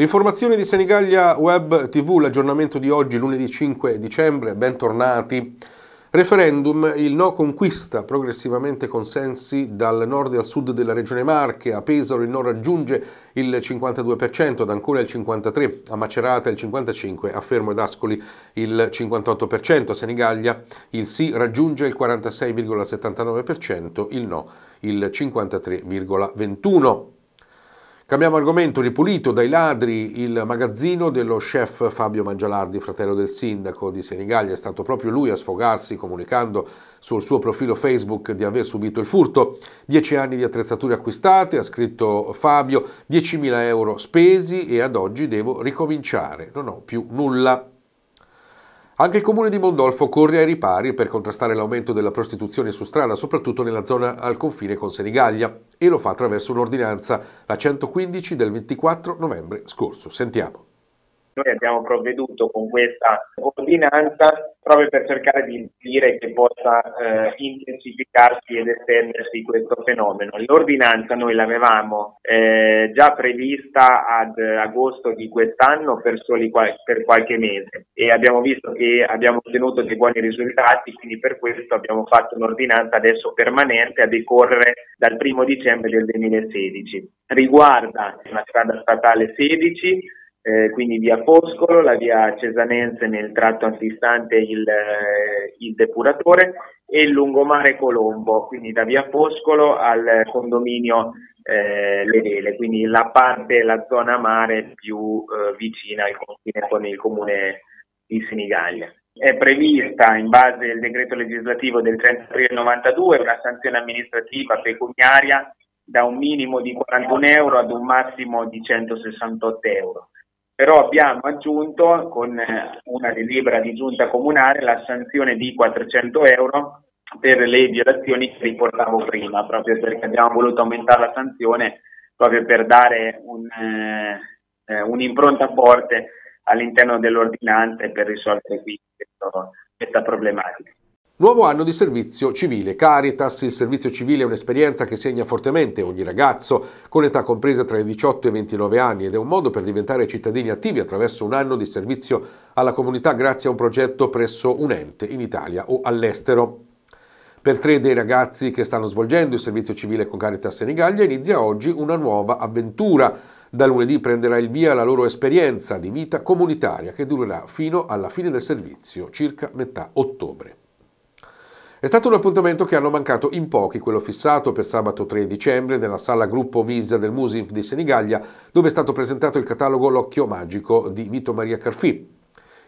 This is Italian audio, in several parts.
L'informazione di Senigallia Web TV, l'aggiornamento di oggi, lunedì 5 dicembre, bentornati. Referendum, il no conquista progressivamente consensi dal nord al sud della regione Marche, a Pesaro il no raggiunge il 52%, ad Ancona il 53%, a Macerata il 55%, a Fermo ed Ascoli il 58%, a Senigallia il sì raggiunge il 46,79%, il no il 53,21%. Cambiamo argomento, ripulito dai ladri il magazzino dello chef Fabio Mangialardi, fratello del sindaco di Senigallia. È stato proprio lui a sfogarsi comunicando sul suo profilo Facebook di aver subito il furto. Dieci anni di attrezzature acquistate, ha scritto Fabio, 10.000 euro spesi e ad oggi devo ricominciare, non ho più nulla. Anche il comune di Mondolfo corre ai ripari per contrastare l'aumento della prostituzione su strada, soprattutto nella zona al confine con Senigallia, e lo fa attraverso un'ordinanza, la 115 del 24 novembre scorso. Sentiamo. Noi abbiamo provveduto con questa ordinanza proprio per cercare di impedire che possa eh, intensificarsi ed estendersi questo fenomeno. L'ordinanza noi l'avevamo eh, già prevista ad agosto di quest'anno per, soli qual- per qualche mese e abbiamo visto che abbiamo ottenuto dei buoni risultati, quindi per questo abbiamo fatto un'ordinanza adesso permanente a decorrere dal primo dicembre del 2016. Riguarda la strada statale 16, eh, quindi via Foscolo, la via Cesanense nel tratto antistante il, eh, il depuratore e il lungomare Colombo, quindi da via Foscolo al condominio eh, Le Vele, quindi la parte, la zona mare più eh, vicina al confine con il comune di Sinigaglia. È prevista in base al decreto legislativo del 30 aprile 92 una sanzione amministrativa pecuniaria da un minimo di 41 euro ad un massimo di 168 euro però abbiamo aggiunto con eh, una delibera di giunta comunale la sanzione di 400 euro per le violazioni che riportavo prima, proprio perché abbiamo voluto aumentare la sanzione proprio per dare un, eh, eh un'impronta forte all'interno dell'ordinanza e per risolvere qui questo, questa problematica. Nuovo anno di servizio civile Caritas. Il servizio civile è un'esperienza che segna fortemente ogni ragazzo con età compresa tra i 18 e i 29 anni ed è un modo per diventare cittadini attivi attraverso un anno di servizio alla comunità grazie a un progetto presso un ente in Italia o all'estero. Per tre dei ragazzi che stanno svolgendo il servizio civile con Caritas Senigallia inizia oggi una nuova avventura. Da lunedì prenderà il via la loro esperienza di vita comunitaria che durerà fino alla fine del servizio, circa metà ottobre. È stato un appuntamento che hanno mancato in pochi, quello fissato per sabato 3 dicembre nella sala gruppo Misa del Musinf di Senigallia, dove è stato presentato il catalogo L'occhio magico di Vito Maria Carfì.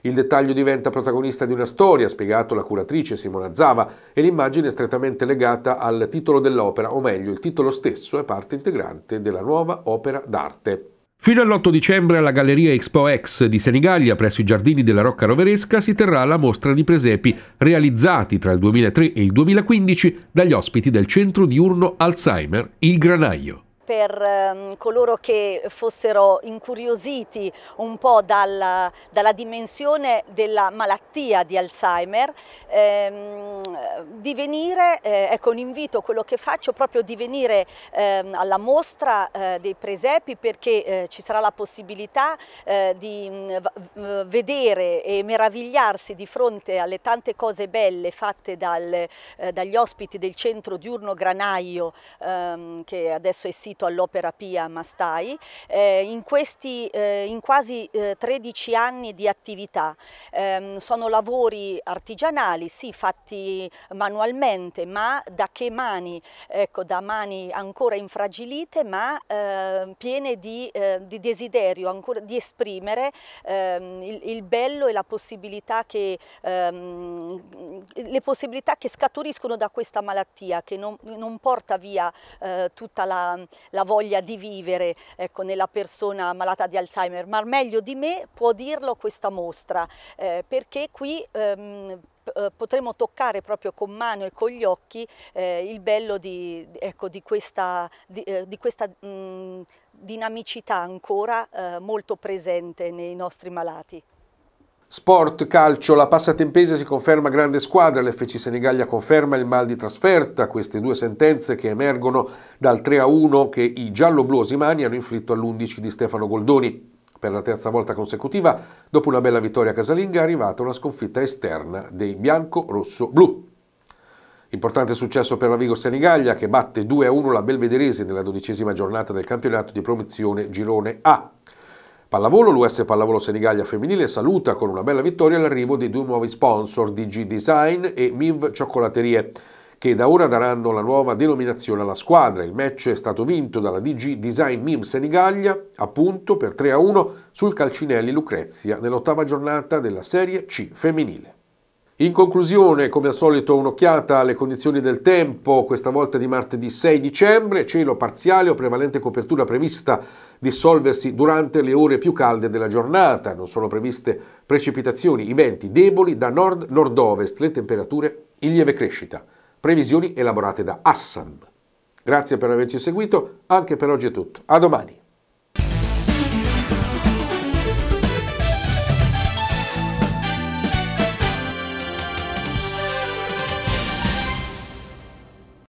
Il dettaglio diventa protagonista di una storia, ha spiegato la curatrice Simona Zava, e l'immagine è strettamente legata al titolo dell'opera, o meglio, il titolo stesso è parte integrante della nuova opera d'arte. Fino all'8 dicembre alla Galleria Expo Ex di Senigallia presso i giardini della Rocca Roveresca si terrà la mostra di presepi realizzati tra il 2003 e il 2015 dagli ospiti del centro diurno Alzheimer Il Granaio per ehm, coloro che fossero incuriositi un po' dalla, dalla dimensione della malattia di Alzheimer, ehm, di venire, eh, ecco un invito, quello che faccio, proprio di venire ehm, alla mostra eh, dei presepi perché eh, ci sarà la possibilità eh, di mh, mm, vedere e meravigliarsi di fronte alle tante cose belle fatte dal, eh, dagli ospiti del centro diurno Granaio, ehm, che adesso è sito accanto all'Opera Pia Mastai. Eh, in, questi, eh, in quasi eh, 13 anni di attività ehm, sono lavori artigianali, sì, fatti manualmente, ma da che mani? Ecco, da mani ancora infragilite, ma ehm, piene di, eh, di desiderio ancora, di esprimere ehm, il, il, bello e la possibilità che, le possibilità che scaturiscono da questa malattia che non, non porta via eh, tutta la, la voglia di vivere ecco, nella persona malata di Alzheimer, ma meglio di me può dirlo questa mostra, eh, perché qui ehm, eh, potremo toccare proprio con mano e con gli occhi eh, il bello di, ecco, di questa, di, eh, di questa mh, mm, dinamicità ancora eh, molto presente nei nostri malati. Sport, calcio, la Passatempese si conferma grande squadra, l'FC Senigallia conferma il mal di trasferta, queste due sentenze che emergono dal 3 1 che i giallo-blu osimani hanno inflitto all'11 di Stefano Goldoni. Per la terza volta consecutiva, dopo una bella vittoria casalinga, è arrivata una sconfitta esterna dei bianco-rosso-blu. Importante successo per la Vigo Senigallia che batte 2 1 la Belvederese nella dodicesima giornata del campionato di promozione Girone A. Pallavolo, l'US Pallavolo Senigallia Femminile saluta con una bella vittoria l'arrivo di due nuovi sponsor DG Design e MIV Cioccolaterie che da ora daranno la nuova denominazione alla squadra. Il match è stato vinto dalla DG Design MIM Senigallia, appunto per 3-1 sul Calcinelli Lucrezia nell'ottava giornata della Serie C femminile. In conclusione, come al solito, un'occhiata alle condizioni del tempo, questa volta di martedì 6 dicembre, cielo parziale o prevalente copertura prevista dissolversi durante le ore più calde della giornata, non sono previste precipitazioni, i venti deboli da nord-nord-ovest, le temperature in lieve crescita, previsioni elaborate da Assam. Grazie per averci seguito, anche per oggi è tutto, a domani.